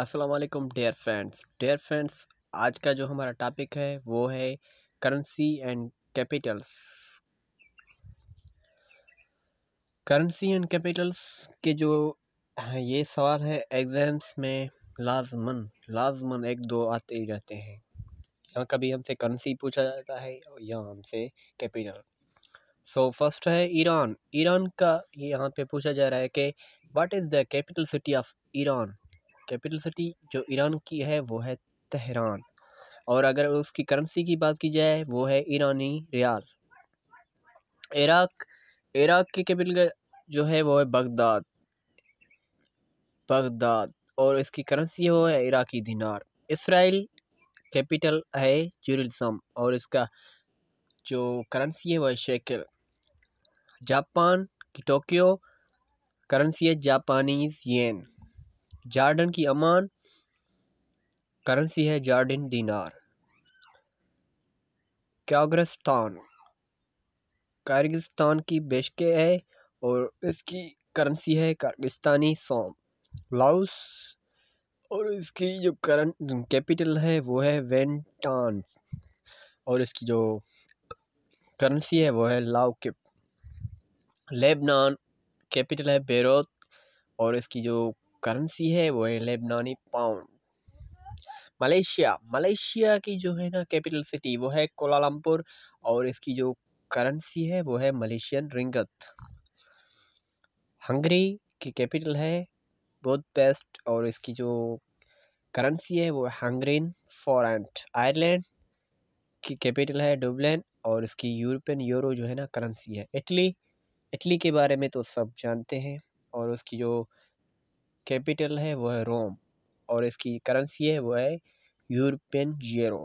असलकुम dare friends dare friends आज का जो हमारा टॉपिक है वो है currency and capitals currency and capitals के जो हाँ, ये सवाल है एग्ज़ाम्स में लाजमन लाजमन एक दो आते ही रहते हैं यहाँ कभी हमसे करेंसी पूछा जाता है या हमसे कैपिटल सो so, फर्स्ट है ईरान ईरान का यहाँ पे पूछा जा रहा है कि what is the capital city of Iran capital city जो ईरान की है वो है तहरान और अगर उसकी करेंसी की बात की जाए वो है ईरानी रियाल इराक इराक की कैपिटल जो है वो है बगदाद बगदाद और इसकी करेंसी वो है इराकी दिनार इसराइल कैपिटल है जरूसम और इसका जो करेंसी है वह है शेकल जापान की टोक्यो करेंसी है जापानीज येन जार्डन की अमान करेंसी है जार्डन दिनार क्याग्रस्तान कारगिस्तान की बेशके है और इसकी करेंसी है कारगिस्तानी सोम लाउस और इसकी जो करंट कैपिटल है वो है वेंटान और इसकी जो करेंसी है वो है लाउकिप लेबनान कैपिटल है बेरोत और इसकी जो करेंसी है वो है लेबनानी पाउंड मलेशिया मलेशिया की जो है ना कैपिटल सिटी वो है कोलालमपुर और इसकी जो करेंसी है वो है मलेशियन रिंगत हंगरी की कैपिटल है बेस्ट और इसकी जो करेंसी है वो हंगरीन फॉरेंट आयरलैंड की कैपिटल है डुबलिन और इसकी यूरोपियन यूरो जो है ना करेंसी है इटली इटली के बारे में तो सब जानते हैं और उसकी जो कैपिटल है वो है रोम और इसकी करेंसी है वो है यूरोपियन जीरो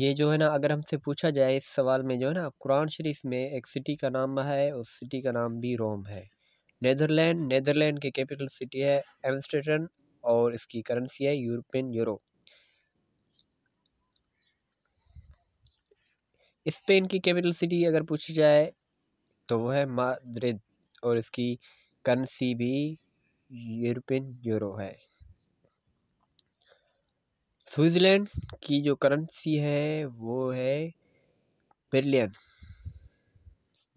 ये जो है ना अगर हमसे पूछा जाए इस सवाल में जो है ना कुरान शरीफ में एक सिटी का नाम है उस सिटी का नाम भी रोम है नेदरलैंड नेदरलैंड की कैपिटल सिटी है एम्स्टर्डम और इसकी करेंसी है यूरोपियन यूरो स्पेन की कैपिटल सिटी अगर पूछी जाए तो वह है माद्रिद और इसकी करेंसी भी यूरोपियन यूरो है स्विट्ज़रलैंड की जो करेंसी है वो है बर्लियन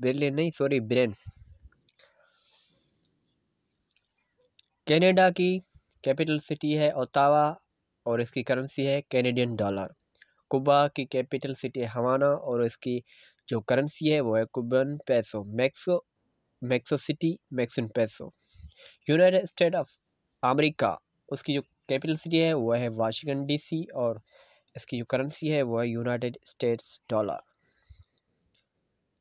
बर्लियन नहीं सॉरी ब्रेन कनाडा की कैपिटल सिटी है ओतावा और इसकी करेंसी है कैनेडियन डॉलर कुबा की कैपिटल सिटी है हवाना और इसकी जो करेंसी है वो है Cuban peso Mexico Mexico City Mexican peso United States of America उसकी जो कैपिटल सिटी है वह है वाशिंगटन डीसी और इसकी जो करेंसी है वह यूनाइटेड स्टेट्स डॉलर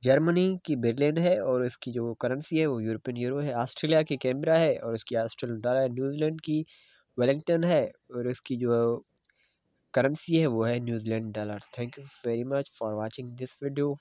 जर्मनी की बर्लिन है और इसकी जो करेंसी है वो यूरोपियन यूरो है ऑस्ट्रेलिया की कैमरा है और इसकी ऑस्ट्रेलियन डॉलर है न्यूजीलैंड की वेलिंगटन है और इसकी जो करेंसी है वो है New Zealand dollar thank you very much for watching this video